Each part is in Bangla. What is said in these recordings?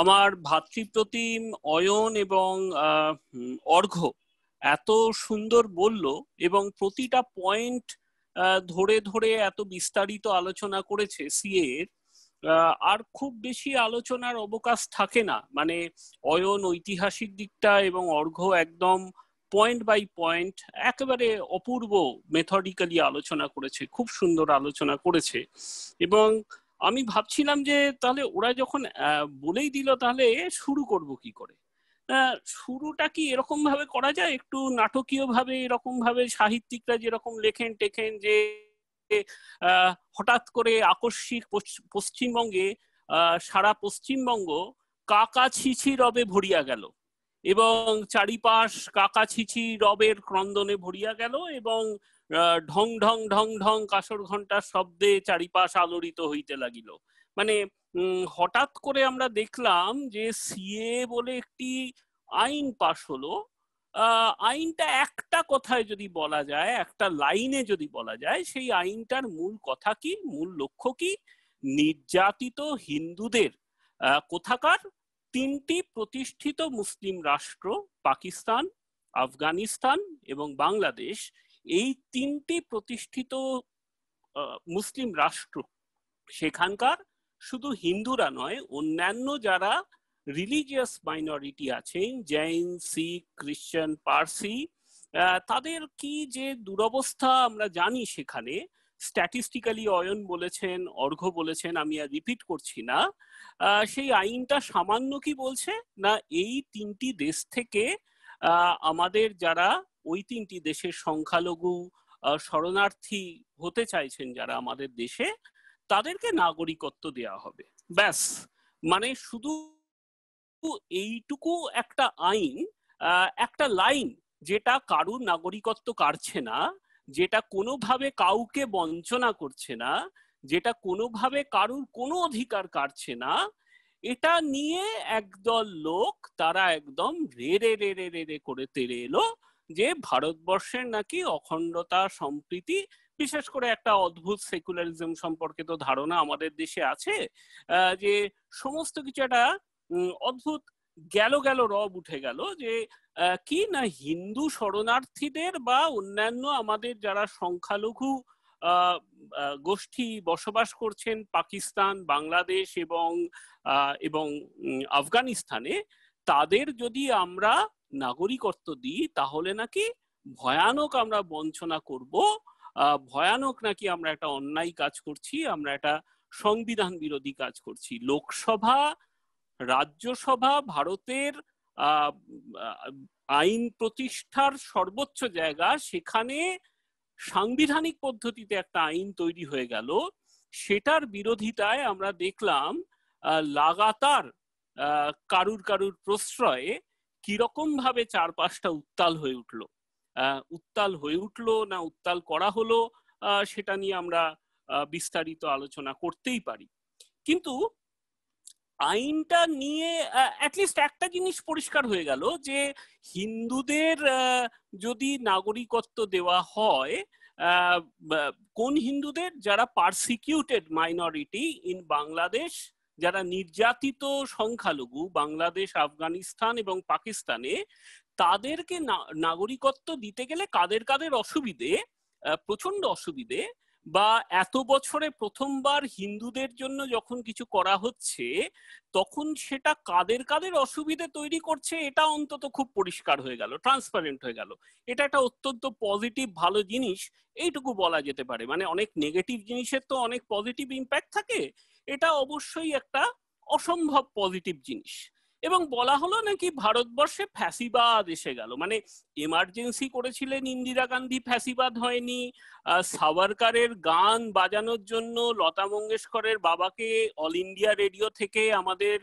আমার ভাতৃপ্রতিম অয়ন এবং অর্ঘ এত সুন্দর বলল এবং প্রতিটা পয়েন্ট ধরে ধরে এত বিস্তারিত আলোচনা করেছে সিএ আর খুব বেশি আলোচনার অবকাশ থাকে না মানে অয়ন ঐতিহাসিক দিকটা এবং অর্ঘ্য একদম পয়েন্ট বাই পয়েন্ট একেবারে অপূর্ব মেথডিক্যালি আলোচনা করেছে খুব সুন্দর আলোচনা করেছে এবং আমি ভাবছিলাম যে তাহলে ওরা যখন বলেই দিল তাহলে শুরু করব কি করে শুরুটা কি এরকম ভাবে করা যায় একটু নাটকীয় ভাবে এরকম ভাবে সাহিত্যিকরা যেরকম লেখেন টেখেন যে হঠাৎ করে আকস্মিক পশ্চিমবঙ্গে সারা পশ্চিমবঙ্গ কাকা ছিছি রবে ভরিয়া গেল এবং চারিপাশ কাকা ছিছি রবের ক্রন্দনে ভরিয়া গেল এবং ঢং ঢং ঢং ঢং কাসর ঘন্টার শব্দে চারিপাশ আলোড়িত হইতে লাগিল মানে হঠাৎ করে আমরা দেখলাম যে সিএ বলে একটি আইন পাশ হলো আইনটা একটা কথায় যদি বলা যায় একটা লাইনে যদি বলা যায় সেই আইনটার মূল কথা কি মূল লক্ষ্য কি নির্যাতিত হিন্দুদের কোথাকার তিনটি প্রতিষ্ঠিত মুসলিম রাষ্ট্র পাকিস্তান আফগানিস্তান এবং বাংলাদেশ এই তিনটি প্রতিষ্ঠিত মুসলিম রাষ্ট্র সেখানকার শুধু হিন্দুরা নয় অন্যান্য যারা রিলিজিয়াস মাইনরিটি আছেন জৈন শিখ খ্রিশ্চান পার্সি তাদের কি যে দুরবস্থা আমরা জানি সেখানে স্ট্যাটিস্টিক্যালি অয়ন বলেছেন অর্ঘ বলেছেন আমি আর রিপিট করছি না সেই আইনটা সামান্য কি বলছে না এই তিনটি দেশ থেকে আমাদের যারা ওই তিনটি দেশের সংখ্যালঘু শরণার্থী হতে চাইছেন যারা আমাদের দেশে তাদেরকে নাগরিকত্ব দেয়া হবে ব্যাস মানে শুধু এইটুকু একটা আইন একটা লাইন যেটা কারুর নাগরিকত্ব কাড়ছে না যেটা কোনোভাবে কাউকে বঞ্চনা করছে না যেটা কোনোভাবে কারুর কোনো অধিকার কাটছে না এটা নিয়ে একদল লোক তারা একদম রে রে রে রে রে করে তেরে এলো যে ভারতবর্ষের নাকি অখণ্ডতা সম্প্রীতি বিশেষ করে একটা অদ্ভুত সেকুলারিজম সম্পর্কে তো ধারণা আমাদের দেশে আছে যে সমস্ত কিছু একটা অদ্ভুত গেল গেল রব উঠে গেল যে কি না হিন্দু শরণার্থীদের বা অন্যান্য আমাদের যারা সংখ্যালঘু গোষ্ঠী বসবাস করছেন পাকিস্তান বাংলাদেশ এবং এবং আফগানিস্তানে তাদের যদি আমরা নাগরিকত্ব দিই তাহলে নাকি ভয়ানক আমরা বঞ্চনা করব ভয়ানক নাকি আমরা একটা অন্যায় কাজ করছি আমরা একটা সংবিধান বিরোধী কাজ করছি লোকসভা রাজ্যসভা ভারতের আইন প্রতিষ্ঠার সর্বোচ্চ জায়গা সেখানে সাংবিধানিক পদ্ধতিতে একটা আইন তৈরি হয়ে গেল সেটার বিরোধিতায় আমরা দেখলাম লাগাতার কারুর কারুর প্রশ্রয়ে কিরকম ভাবে চারপাশটা উত্তাল হয়ে উঠলো উত্তাল হয়ে উঠলো না উত্তাল করা হলো সেটা নিয়ে আমরা বিস্তারিত আলোচনা করতেই পারি কিন্তু আইনটা নিয়ে একটা জিনিস পরিষ্কার হয়ে গেল যে হিন্দুদের যদি নাগরিকত্ব দেওয়া হয় কোন হিন্দুদের যারা পার্সিকিউটেড মাইনরিটি ইন বাংলাদেশ যারা নির্যাতিত সংখ্যালঘু বাংলাদেশ আফগানিস্তান এবং পাকিস্তানে তাদেরকে নাগরিকত্ব দিতে গেলে কাদের কাদের অসুবিধে প্রচন্ড অসুবিধে বা এত বছরে প্রথমবার হিন্দুদের জন্য যখন কিছু করা হচ্ছে তখন সেটা কাদের কাদের অসুবিধে তৈরি করছে এটা অন্তত খুব পরিষ্কার হয়ে গেল ট্রান্সপারেন্ট হয়ে গেল এটা একটা অত্যন্ত পজিটিভ ভালো জিনিস এইটুকু বলা যেতে পারে মানে অনেক নেগেটিভ জিনিসের তো অনেক পজিটিভ ইম্প্যাক্ট থাকে এটা অবশ্যই একটা অসম্ভব পজিটিভ জিনিস এবং বলা হলো নাকি ভারতবর্ষে ফ্যাসিবাদ এসে গেল মানে এমার্জেন্সি করেছিলেন ইন্দিরা গান্ধী ফ্যাসিবাদ হয়নি সাওয়ারকারের গান বাজানোর জন্য লতা মঙ্গেশকরের বাবাকে অল ইন্ডিয়া রেডিও থেকে আমাদের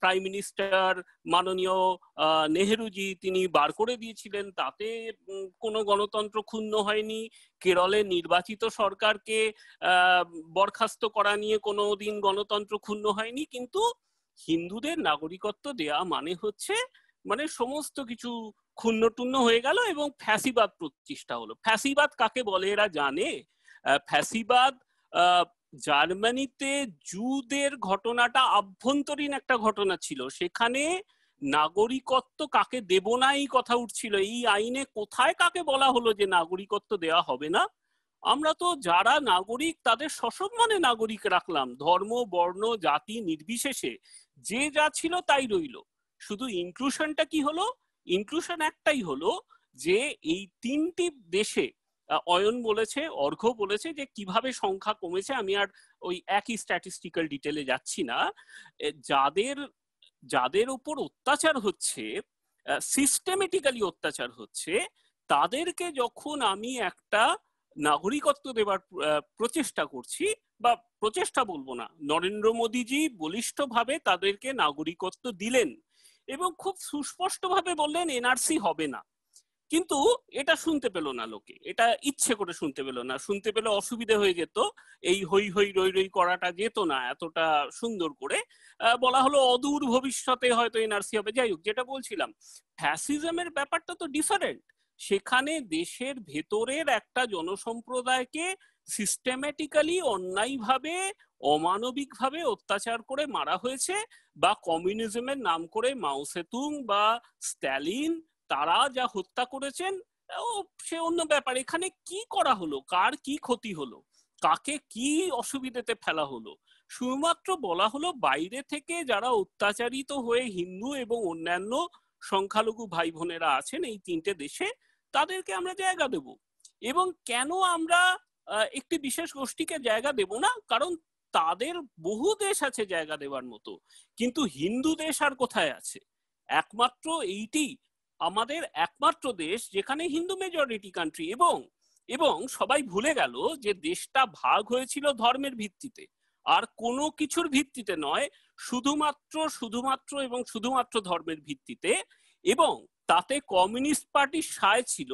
প্রাইম মিনিস্টার মাননীয় নেহরুজি তিনি বার করে দিয়েছিলেন তাতে কোনো গণতন্ত্র ক্ষুণ্ণ হয়নি কেরলে নির্বাচিত সরকারকে বরখাস্ত করা নিয়ে কোনো দিন গণতন্ত্র ক্ষুণ্ণ হয়নি কিন্তু হিন্দুদের নাগরিকত্ব দেয়া মানে হচ্ছে মানে সমস্ত কিছু ক্ষুণ্ণ টুণ্ণ হয়ে গেল এবং ফ্যাসিবাদ প্রতিষ্ঠা হলো ফ্যাসিবাদ কাকে বলে এরা জানে ফ্যাসিবাদ জার্মানিতে জুদের ঘটনাটা আভ্যন্তরীণ একটা ঘটনা ছিল সেখানে নাগরিকত্ব কাকে দেব না এই কথা উঠছিল এই আইনে কোথায় কাকে বলা হলো যে নাগরিকত্ব দেওয়া হবে না আমরা তো যারা নাগরিক তাদের সসম্মানে নাগরিক রাখলাম ধর্ম বর্ণ জাতি নির্বিশেষে যে যা ছিল তাই রইল শুধু ইনক্লুশনটা কি হলো ইনক্লুশন একটাই হলো যে এই তিনটি দেশে অয়ন বলেছে অর্ঘ বলেছে যে কিভাবে সংখ্যা কমেছে আমি আর ওই একই স্ট্যাটিস্টিক্যাল ডিটেলে যাচ্ছি না যাদের যাদের উপর অত্যাচার হচ্ছে সিস্টেমেটিক্যালি অত্যাচার হচ্ছে তাদেরকে যখন আমি একটা নাগরিকত্ব দেবার প্রচেষ্টা করছি বা প্রচেষ্টা বলবো না নরেন্দ্র মোদীজি বলিষ্ঠভাবে তাদেরকে নাগরিকত্ব দিলেন এবং খুব সুস্পষ্টভাবে বললেন এনআরসি হবে না কিন্তু এটা শুনতে পেল না লোকে এটা ইচ্ছে করে শুনতে পেল না শুনতে পেলে অসুবিধা হয়ে যেত এই হই হই রই রই করাটা যেত না এতটা সুন্দর করে বলা হলো অদূর ভবিষ্যতে হয়তো এনআরসি হবে যাই হোক যেটা বলছিলাম ফ্যাসিজমের ব্যাপারটা তো ডিফারেন্ট সেখানে দেশের ভেতরের একটা জনসম্প্রদায়কে সিস্টেম্যাটিক্যালি অন্যায়ভাবে অমানবিকভাবে অত্যাচার করে মারা হয়েছে বা কমিউনিজমের নাম করে মাউসেতুং বা স্ট্যালিন তারা যা হত্যা করেছেন সে অন্য ব্যাপার এখানে কি করা হলো কার কি ক্ষতি হলো কাকে কি অসুবিধাতে ফেলা হলো শুধুমাত্র বলা হলো বাইরে থেকে যারা অত্যাচারিত হয়ে হিন্দু এবং অন্যান্য সংখ্যালঘু ভাই বোনেরা আছেন এই তিনটে দেশে তাদেরকে আমরা জায়গা দেব এবং কেন আমরা একটি বিশেষ গোষ্ঠীকে জায়গা দেব না কারণ তাদের বহু দেশ আছে জায়গা দেওয়ার মতো কিন্তু হিন্দু দেশ আর কোথায় আছে একমাত্র এইটি আমাদের একমাত্র দেশ যেখানে হিন্দু মেজরিটি কান্ট্রি এবং এবং সবাই ভুলে গেল যে দেশটা ভাগ হয়েছিল ধর্মের ভিত্তিতে আর কোনো কিছুর ভিত্তিতে নয় শুধুমাত্র শুধুমাত্র এবং শুধুমাত্র ধর্মের ভিত্তিতে এবং তাতে কমিউনিস্ট পার্টির সায় ছিল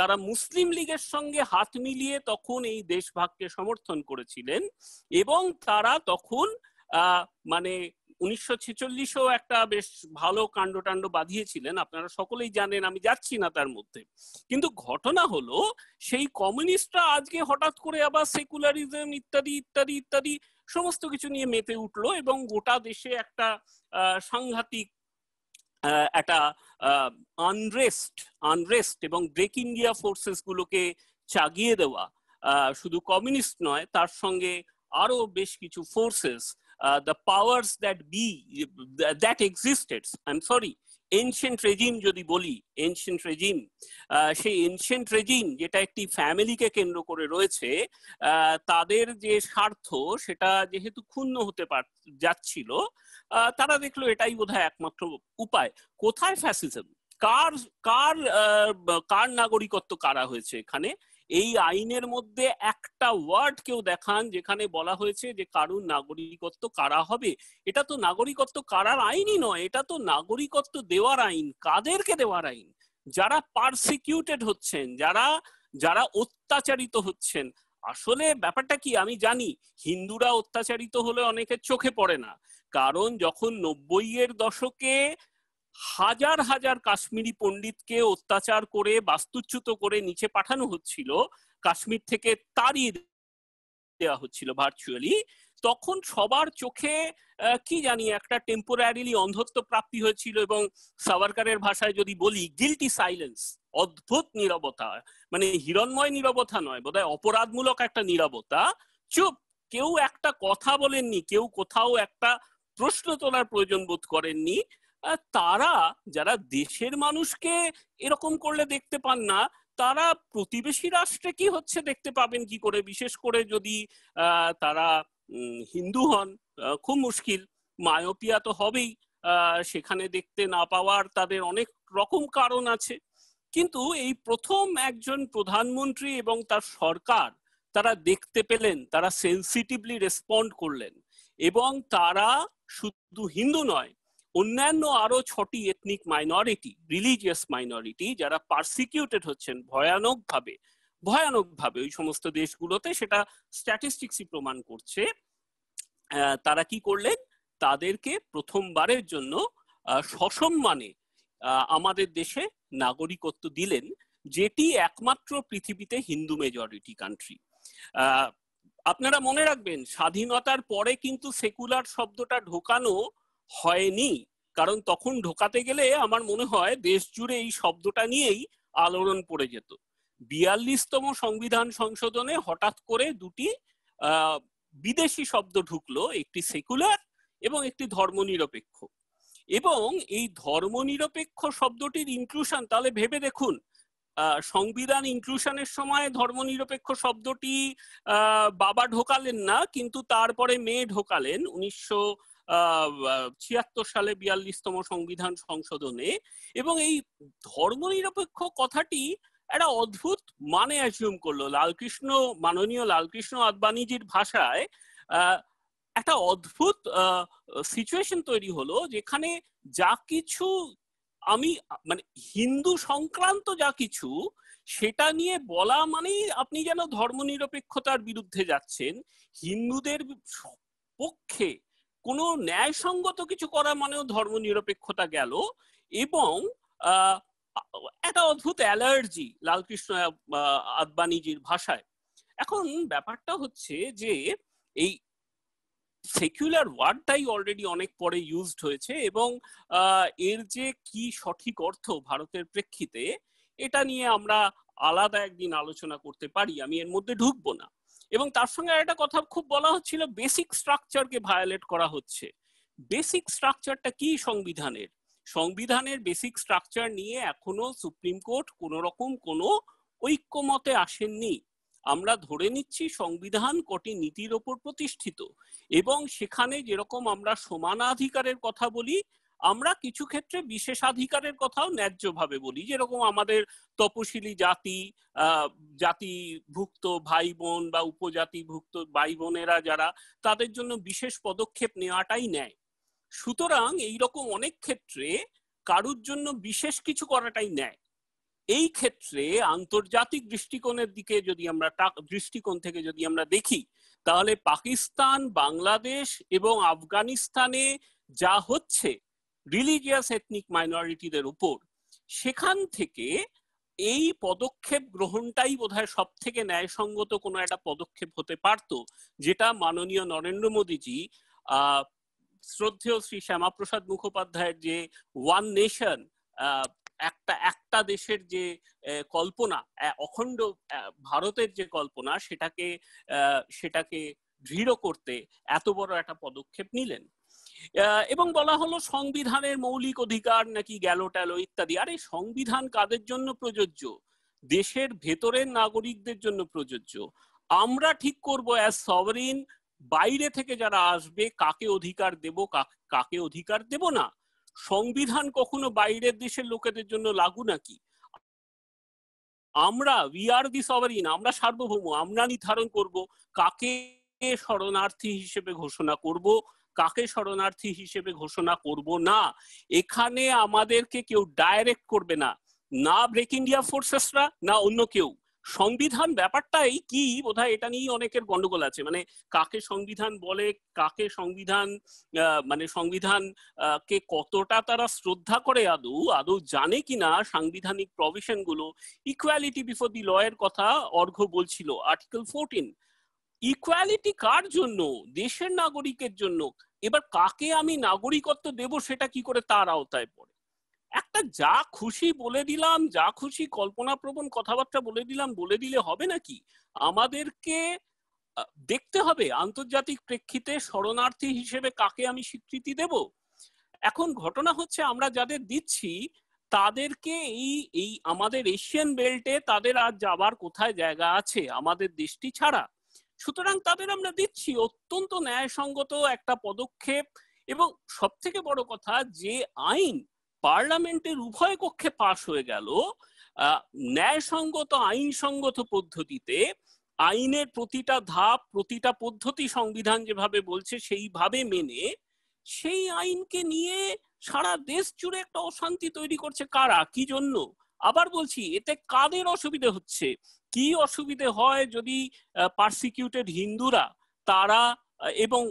তারা মুসলিম লীগের সঙ্গে হাত মিলিয়ে তখন এই দেশভাগকে সমর্থন করেছিলেন এবং তারা তখন মানে উনিশশো ছেচল্লিশেও একটা বেশ ভালো কাণ্ড টাণ্ড বাঁধিয়েছিলেন আপনারা সকলেই জানেন আমি যাচ্ছি না তার মধ্যে কিন্তু ঘটনা হলো সেই কমিউনিস্টরা আজকে হঠাৎ করে আবার সেকুলারিজম ইত্যাদি ইত্যাদি ইত্যাদি সমস্ত কিছু নিয়ে মেতে উঠলো এবং গোটা দেশে একটা সাংঘাতিক একটা আনরেস্ট আনরেস্ট এবং ব্রেক ইন্ডিয়া ফোর্সেস গুলোকে চাগিয়ে দেওয়া শুধু কমিউনিস্ট নয় তার সঙ্গে আরো বেশ কিছু forces the powers that be that existed I am sorry ancient regime যদি বলি এনশেন্ট রেজিম সেই এনশেন্ট রেজিম যেটা একটি ফ্যামিলিকে কেন্দ্র করে রয়েছে তাদের যে স্বার্থ সেটা যেহেতু ক্ষুণ্ণ হতে পার যাচ্ছিল তারা দেখলো এটাই বোধহয় একমাত্র উপায় কোথায় ফ্যাসিজম কার কার কার নাগরিকত্ব কারা হয়েছে এখানে এই আইনের মধ্যে একটা ওয়ার্ড কেউ দেখান যেখানে বলা হয়েছে যে কারুর নাগরিকত্ব কারা হবে এটা তো নাগরিকত্ব কারার আইনই নয় এটা তো নাগরিকত্ব দেওয়ার আইন কাদেরকে দেওয়ার আইন যারা পারসিকিউটেড হচ্ছেন যারা যারা অত্যাচারিত হচ্ছেন আসলে ব্যাপারটা কি আমি জানি হিন্দুরা অত্যাচারিত হলে অনেকের চোখে পড়ে না কারণ যখন নব্বই এর দশকে হাজার হাজার কাশ্মীরি পণ্ডিতকে অত্যাচার করে বাস্তুচ্যুত করে নিচে পাঠানো হচ্ছিল কাশ্মীর থেকে তাড়িয়ে দেওয়া হচ্ছিল ভার্চুয়ালি তখন সবার চোখে কি জানি একটা টেম্পোরারিলি অন্ধত্ব প্রাপ্তি হয়েছিল এবং সাভারকারের ভাষায় যদি বলি গিলটি সাইলেন্স অদ্ভুত নিরবতা মানে হিরণময় নিরবতা নয় বোধহয় অপরাধমূলক একটা নিরবতা চুপ কেউ একটা কথা বলেননি কেউ কোথাও একটা প্রশ্ন তোলার প্রয়োজন বোধ করেননি তারা যারা দেশের মানুষকে এরকম করলে দেখতে পান না তারা প্রতিবেশী রাষ্ট্রে কি হচ্ছে দেখতে পাবেন কি করে বিশেষ করে যদি তারা হিন্দু হন খুব মুশকিল মায়োপিয়া তো হবেই সেখানে দেখতে না পাওয়ার তাদের অনেক রকম কারণ আছে কিন্তু এই প্রথম একজন প্রধানমন্ত্রী এবং তার সরকার তারা দেখতে পেলেন তারা সেন্সিটিভলি রেসপন্ড করলেন এবং তারা শুধু হিন্দু নয় অন্যান্য আরো ছটি এথনিক মাইনরিটি রিলিজিয়াস মাইনরিটি যারা পার্সিকিউটেড হচ্ছেন ভয়ানকভাবে ভয়ানকভাবে ওই সমস্ত দেশগুলোতে সেটা স্ট্যাটিস্টিক্সই প্রমাণ করছে তারা কি করলেন তাদেরকে প্রথমবারের জন্য সসম্মানে আমাদের দেশে নাগরিকত্ব দিলেন যেটি একমাত্র পৃথিবীতে হিন্দু মেজরিটি কান্ট্রি আপনারা মনে রাখবেন স্বাধীনতার পরে কিন্তু সেকুলার শব্দটা ঢোকানো হয়নি কারণ তখন ঢোকাতে গেলে আমার মনে হয় দেশ জুড়ে এই শব্দটা নিয়েই আলোড়ন পড়ে যেত বিয়াল্লিশতম সংবিধান সংশোধনে হঠাৎ করে দুটি বিদেশি শব্দ ঢুকলো একটি সেকুলার এবং একটি ধর্মনিরপেক্ষ এবং এই ধর্মনিরপেক্ষ শব্দটির ইনক্লুশন তাহলে ভেবে দেখুন সংবিধান ইনক্লুশনের সময় ধর্মনিরপেক্ষ শব্দটি বাবা ঢোকালেন না কিন্তু তারপরে মেয়ে ঢোকালেন উনিশশো ছিয়াত্তর সালে বিয়াল্লিশতম সংবিধান সংশোধনে এবং এই ধর্মনিরপেক্ষ কথাটি একটা অদ্ভুত মানে অ্যাজিউম করলো লালকৃষ্ণ মাননীয় লালকৃষ্ণ আদবানিজির ভাষায় একটা অদ্ভুত সিচুয়েশন তৈরি হলো যেখানে যা কিছু আমি মানে হিন্দু সংক্রান্ত যা কিছু সেটা নিয়ে বলা মানেই আপনি যেন ধর্মনিরপেক্ষতার বিরুদ্ধে যাচ্ছেন হিন্দুদের পক্ষে কোনো ন্যায়সঙ্গত কিছু করা মানেও ধর্ম নিরপেক্ষতা গেল এবং একটা অদ্ভুত অ্যালার্জি লালকৃষ্ণ আদবানিজির ভাষায় এখন ব্যাপারটা হচ্ছে যে এই সেকুলার ওয়ার্ডটাই অলরেডি অনেক পরে ইউজড হয়েছে এবং এর যে কি সঠিক অর্থ ভারতের প্রেক্ষিতে এটা নিয়ে আমরা আলাদা একদিন আলোচনা করতে পারি আমি এর মধ্যে ঢুকবো না এবং তার সঙ্গে একটা কথা খুব বলা হচ্ছিল বেসিক স্ট্রাকচারকে ভায়োলেট করা হচ্ছে বেসিক স্ট্রাকচারটা কি সংবিধানের সংবিধানের বেসিক স্ট্রাকচার নিয়ে এখনো সুপ্রিম কোর্ট কোন রকম কোনো ঐক্যমতে আসেননি আমরা ধরে নিচ্ছি সংবিধান কটি নীতির ওপর প্রতিষ্ঠিত এবং সেখানে যেরকম আমরা সমানাধিকারের কথা বলি আমরা কিছু ক্ষেত্রে বিশেষাধিকারের কথাও ন্যায্যভাবে বলি যেরকম আমাদের তপশিলি জাতি জাতিভুক্ত ভাই বোন বা উপজাতিভুক্ত ভাই বোনেরা যারা তাদের জন্য বিশেষ পদক্ষেপ নেওয়াটাই নেয় সুতরাং এইরকম অনেক ক্ষেত্রে কারুর জন্য বিশেষ কিছু করাটাই নেয় এই ক্ষেত্রে আন্তর্জাতিক দৃষ্টিকোণের দিকে যদি আমরা দৃষ্টিকোণ থেকে যদি আমরা দেখি তাহলে পাকিস্তান বাংলাদেশ এবং আফগানিস্তানে যা হচ্ছে রিলিজিয়াস এথনিক মাইনরিটিদের উপর সেখান থেকে এই পদক্ষেপ গ্রহণটাই বোধ হয় সব থেকে ন্যায়সঙ্গত কোনো একটা পদক্ষেপ হতে পারত যেটা মাননীয় নরেন্দ্র মোদীজি শ্রদ্ধেয় শ্রী শ্যামাপ্রসাদ মুখোপাধ্যায়ের যে ওয়ান নেশন একটা একটা দেশের যে কল্পনা অখণ্ড ভারতের যে কল্পনা সেটাকে সেটাকে দৃঢ় করতে এত বড় একটা পদক্ষেপ নিলেন এবং বলা হলো সংবিধানের মৌলিক অধিকার নাকি গেল টেলো ইত্যাদি আরে সংবিধান কাদের জন্য প্রযোজ্য দেশের ভেতরের নাগরিকদের জন্য প্রযোজ্য আমরা ঠিক করব অ্যাজ সভারিন বাইরে থেকে যারা আসবে কাকে অধিকার দেব কাকে অধিকার দেব না সংবিধান কখনো বাইরের দেশের লোকেদের জন্য লাগু নাকি আমরা উই আর দি সভারিন আমরা সার্বভৌম আমরা নির্ধারণ করব কাকে শরণার্থী হিসেবে ঘোষণা করব কাকে শরণার্থী হিসেবে ঘোষণা করব না এখানে আমাদেরকে কেউ ডাইরেক্ট করবে না না ব্রেক ইন্ডিয়া ফোর্সেসরা না অন্য কেউ সংবিধান ব্যাপারটাই কি বোধহয় এটা নিয়ে অনেকের গন্ডগোল আছে মানে কাকে সংবিধান বলে কাকে সংবিধান মানে সংবিধান কে কতটা তারা শ্রদ্ধা করে আদৌ আদৌ জানে কিনা সাংবিধানিক প্রভিশন গুলো ইকুয়ালিটি বিফোর দি এর কথা অর্ঘ বলছিল আর্টিকেল ফোরটিন ইকুয়ালিটি কার জন্য দেশের নাগরিকের জন্য এবার কাকে আমি নাগরিকত্ব দেব সেটা কি করে তার আওতায় পড়ে একটা যা খুশি বলে দিলাম যা খুশি কল্পনাপ্রবণ কথাবার্তা বলে দিলাম বলে দিলে হবে নাকি আমাদেরকে দেখতে হবে আন্তর্জাতিক প্রেক্ষিতে শরণার্থী হিসেবে কাকে আমি স্বীকৃতি দেব এখন ঘটনা হচ্ছে আমরা যাদের দিচ্ছি তাদেরকে এই এই আমাদের এশিয়ান বেল্টে তাদের আর যাবার কোথায় জায়গা আছে আমাদের দেশটি ছাড়া সুতরাং তাদের আমরা দিচ্ছি অত্যন্ত ন্যায়সঙ্গত একটা পদক্ষেপ এবং সব থেকে বড় কথা যে আইন পার্লামেন্টের উভয় কক্ষে পাশ হয়ে গেল ন্যায়সঙ্গত আইনসঙ্গত পদ্ধতিতে আইনের প্রতিটা ধাপ প্রতিটা পদ্ধতি সংবিধান যেভাবে বলছে সেইভাবে মেনে সেই আইনকে নিয়ে সারা দেশ জুড়ে একটা অশান্তি তৈরি করছে কারা কি জন্য আবার বলছি এতে কাদের অসুবিধে হচ্ছে কি অসুবিধে হয় যদি পার্সিকিউটেড হিন্দুরা তারা এবং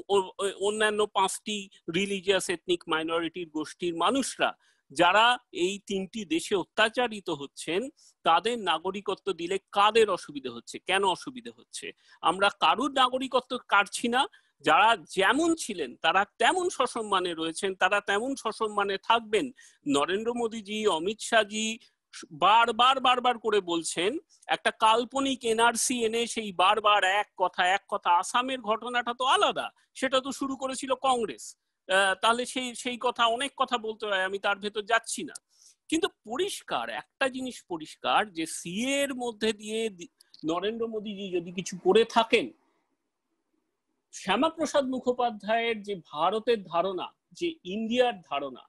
অন্যান্য পাঁচটি রিলিজিয়াস এথনিক মাইনরিটির গোষ্ঠীর মানুষরা যারা এই তিনটি দেশে অত্যাচারিত হচ্ছেন তাদের নাগরিকত্ব দিলে কাদের অসুবিধে হচ্ছে কেন অসুবিধে হচ্ছে আমরা কারুর নাগরিকত্ব কাটছি না যারা যেমন ছিলেন তারা তেমন সসম্মানে রয়েছেন তারা তেমন সসম্মানে থাকবেন নরেন্দ্র মোদীজি অমিত শাহজি বারবার বারবার করে বলছেন একটা কাল্পনিক এনআরসি এনে সেই বারবার এক কথা এক কথা আসামের ঘটনাটা তো আলাদা সেটা তো শুরু করেছিল কংগ্রেস তাহলে সেই সেই কথা অনেক কথা বলতে হয় আমি তার ভেতর যাচ্ছি না কিন্তু পরিষ্কার একটা জিনিস পরিষ্কার যে সি এর মধ্যে দিয়ে নরেন্দ্র মোদীজি যদি কিছু করে থাকেন শ্যামাপ্রসাদ মুখোপাধ্যায়ের যে ভারতের ধারণা যে ইন্ডিয়ার ধারণা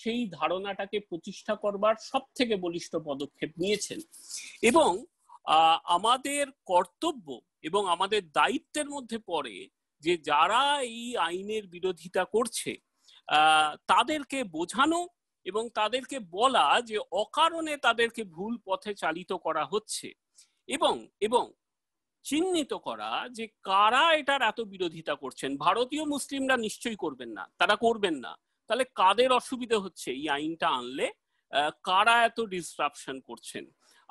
সেই ধারণাটাকে প্রতিষ্ঠা করবার সব থেকে বলিষ্ঠ পদক্ষেপ নিয়েছেন এবং আমাদের কর্তব্য এবং আমাদের দায়িত্বের মধ্যে পড়ে যে যারা এই আইনের বিরোধিতা করছে তাদেরকে বোঝানো এবং তাদেরকে বলা যে অকারণে তাদেরকে ভুল পথে চালিত করা হচ্ছে এবং এবং চিহ্নিত করা যে কারা এটার এত বিরোধিতা করছেন ভারতীয় মুসলিমরা নিশ্চয়ই করবেন না তারা করবেন না তাহলে কাদের অসুবিধে হচ্ছে এই আইনটা আনলে কারা এত ডিসরাপশন করছেন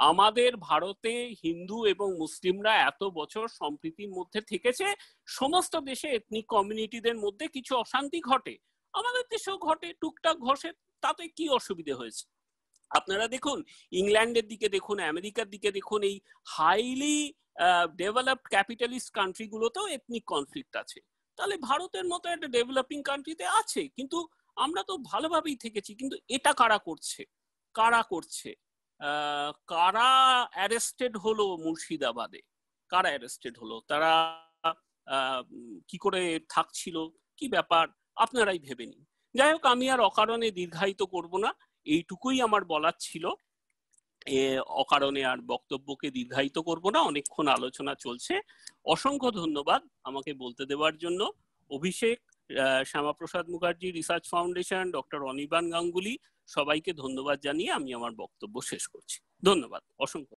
আমাদের ভারতে হিন্দু এবং মুসলিমরা এত বছর সম্প্রীতির মধ্যে থেকেছে সমস্ত দেশে এথনিক কমিউনিটিদের মধ্যে কিছু অশান্তি ঘটে আমাদের দেশেও ঘটে টুকটাক ঘষে তাতে কি অসুবিধে হয়েছে আপনারা দেখুন ইংল্যান্ডের দিকে দেখুন আমেরিকার দিকে দেখুন এই হাইলি ডেভেলপড ক্যাপিটালিস্ট কান্ট্রিগুলোতেও এথনিক কনফ্লিক্ট আছে তাহলে ভারতের মতো একটা ডেভেলপিং কান্ট্রিতে আছে কিন্তু আমরা তো ভালোভাবেই থেকেছি কিন্তু এটা কারা করছে কারা করছে কারা অ্যারেস্টেড হলো মুর্শিদাবাদে কারা অ্যারেস্টেড হলো তারা কি করে থাকছিল কি ব্যাপার আপনারাই ভেবে নিন যাই হোক আমি আর অকারণে দীর্ঘায়িত করব না এইটুকুই আমার বলার ছিল অকারণে আর বক্তব্যকে দীর্ঘায়িত করব না অনেকক্ষণ আলোচনা চলছে অসংখ্য ধন্যবাদ আমাকে বলতে দেওয়ার জন্য Abhishek Shyamaprasad Mukherjee research foundation doctor Anirban Ganguly সবাইকে ধন্যবাদ জানিয়ে আমি আমার বক্তব্য শেষ করছি ধন্যবাদ অসংখ্য